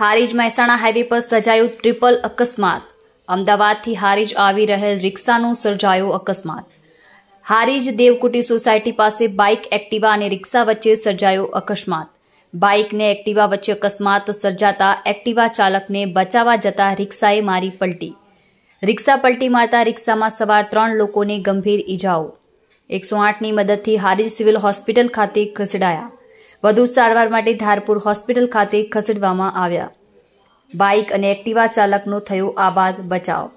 Harij Mehsana highway પર સર્જાયું triple અકસ્માત અમદાવાદથી હારીજ આવી રહેલ રિક્ષાનો સર્જાયો અકસ્માત હારીજ દેવકુટી સોસાયટી પાસે બાઇક એક્ટિવા અને રિક્ષા વચ્ચે સર્જાયો અકસ્માત બાઇકને એક્ટિવા વચ્ચે અકસ્માત સર્જાતા એક્ટિવા ચાલકને બચાવવા જતા રિક્ષાએ મારી પલટી રિક્ષા પલટી મારતા રિક્ષામાં સવાર ત્રણ લોકોને ગંભીર ઇજાઓ એકસો આઠની મદદથી હારીજ સિવિલ હોસ્પિટલ ખાતે ખસેડાયા વધુ સારવાર માટે ધારપુર હોસ્પિટલ ખાતે ખસેડવામાં આવ્યા બાઇક અને એક્ટિવા ચાલકનો થયો આબાદ બચાવ